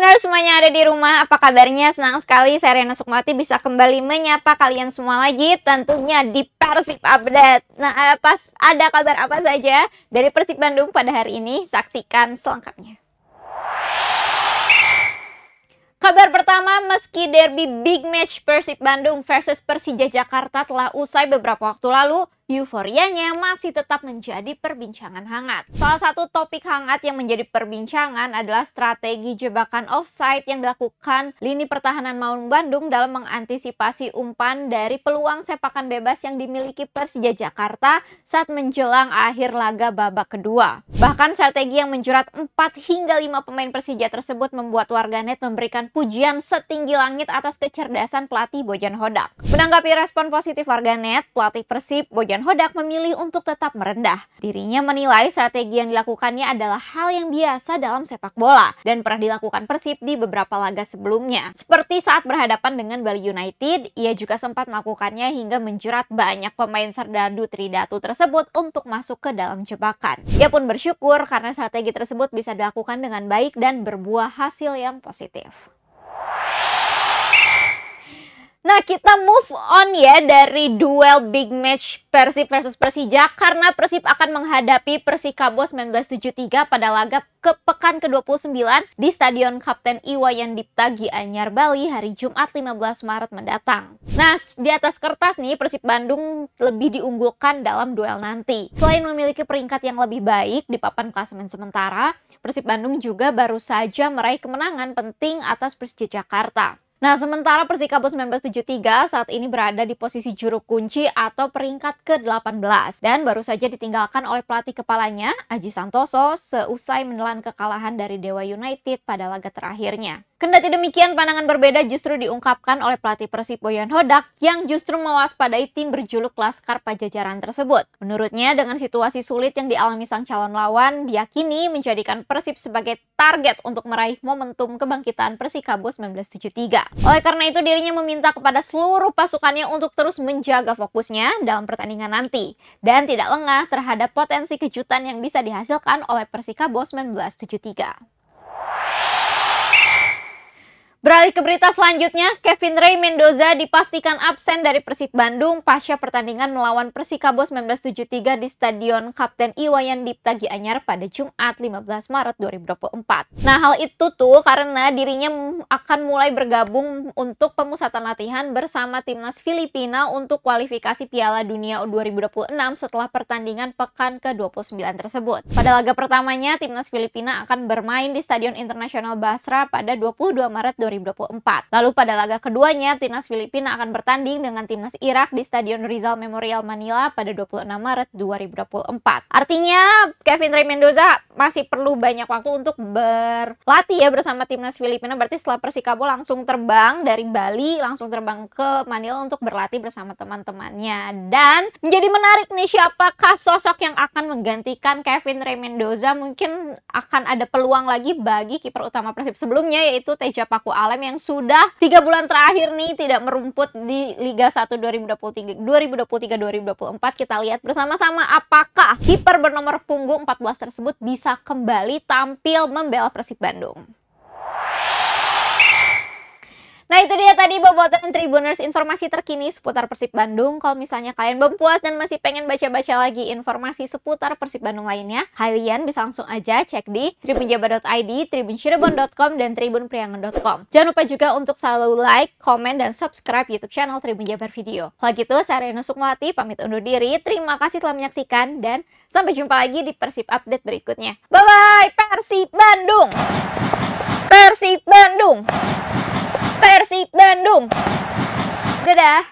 Entrepreneur semuanya ada di rumah, apa kabarnya? Senang sekali saya Rena Sukmati bisa kembali menyapa kalian semua lagi tentunya di Persib Update. Nah, eh, pas ada kabar apa saja dari Persib Bandung pada hari ini? Saksikan selengkapnya. Kabar pertama, meski derby big match Persib Bandung versus Persija Jakarta telah usai beberapa waktu lalu, euforianya masih tetap menjadi perbincangan hangat. Salah satu topik hangat yang menjadi perbincangan adalah strategi jebakan offside yang dilakukan lini pertahanan Maung Bandung dalam mengantisipasi umpan dari peluang sepakan bebas yang dimiliki Persija Jakarta saat menjelang akhir laga babak kedua. Bahkan strategi yang menjerat 4 hingga 5 pemain Persija tersebut membuat warganet memberikan pujian setinggi langit atas kecerdasan pelatih Bojan Hodak. Menanggapi respon positif warganet, pelatih Persib Bojan Hodak memilih untuk tetap merendah. Dirinya menilai strategi yang dilakukannya adalah hal yang biasa dalam sepak bola dan pernah dilakukan Persib di beberapa laga sebelumnya. Seperti saat berhadapan dengan Bali United, ia juga sempat melakukannya hingga menjerat banyak pemain serdadu Tridatu tersebut untuk masuk ke dalam jebakan. Ia pun bersyukur karena strategi tersebut bisa dilakukan dengan baik dan berbuah hasil yang positif. kita move on ya dari duel big match Persib versus Persija karena Persib akan menghadapi Persikabo 1973 pada laga ke pekan ke-29 di Stadion Kapten Iwayan Diptagi Anyar Bali hari Jumat 15 Maret mendatang. Nah, di atas kertas nih Persib Bandung lebih diunggulkan dalam duel nanti. Selain memiliki peringkat yang lebih baik di papan klasemen sementara, Persib Bandung juga baru saja meraih kemenangan penting atas Persija Jakarta. Nah, sementara Persikabo 1973 saat ini berada di posisi juru kunci atau peringkat ke-18 dan baru saja ditinggalkan oleh pelatih kepalanya, Aji Santoso, seusai menelan kekalahan dari Dewa United pada laga terakhirnya. Kendati demikian, pandangan berbeda justru diungkapkan oleh pelatih Persib Boyan Hodak yang justru mewaspadai tim berjuluk Laskar Pajajaran tersebut. Menurutnya, dengan situasi sulit yang dialami sang calon lawan, diyakini menjadikan Persib sebagai target untuk meraih momentum kebangkitan Persikabo 1973. Oleh karena itu dirinya meminta kepada seluruh pasukannya untuk terus menjaga fokusnya dalam pertandingan nanti dan tidak lengah terhadap potensi kejutan yang bisa dihasilkan oleh Persikabo 1973. Beralih ke berita selanjutnya, Kevin Ray Mendoza dipastikan absen dari Persib Bandung pasca pertandingan melawan Persikabo 1973 di Stadion Kapten Iwayan Dipta Gianyar pada Jumat 15 Maret 2024. Nah hal itu tuh karena dirinya akan mulai bergabung untuk pemusatan latihan bersama timnas Filipina untuk kualifikasi Piala Dunia U2026 setelah pertandingan pekan ke-29 tersebut. Pada laga pertamanya, timnas Filipina akan bermain di Stadion Internasional Basra pada 22 Maret 2024 2024. Lalu pada laga keduanya, timnas Filipina akan bertanding dengan timnas Irak di Stadion Rizal Memorial Manila pada 26 Maret 2024. Artinya, Kevin Ray Mendoza masih perlu banyak waktu untuk berlatih ya bersama timnas Filipina. Berarti setelah Persikabo langsung terbang dari Bali, langsung terbang ke Manila untuk berlatih bersama teman-temannya. Dan menjadi menarik nih siapakah sosok yang akan menggantikan Kevin Ray Mendoza mungkin akan ada peluang lagi bagi kiper utama Persib sebelumnya yaitu Teja Paku Alam yang sudah tiga bulan terakhir nih tidak merumput di Liga 1 2023 2023 2024 kita lihat bersama-sama apakah kiper bernomor punggung 14 tersebut bisa kembali tampil membela Persib Bandung. Nah itu dia tadi bobotan Tribuners informasi terkini seputar Persib Bandung. Kalau misalnya kalian belum puas dan masih pengen baca-baca lagi informasi seputar Persib Bandung lainnya, kalian bisa langsung aja cek di tribunjabar.id, tribunsirebon.com, dan tribunpriangan.com. Jangan lupa juga untuk selalu like, komen, dan subscribe YouTube channel Tribun Jabar Video. Kalau gitu, saya Rena Sukmawati, pamit undur diri. Terima kasih telah menyaksikan dan sampai jumpa lagi di Persib Update berikutnya. Bye-bye Persib Bandung! Persib Bandung! Bandung. Dadah.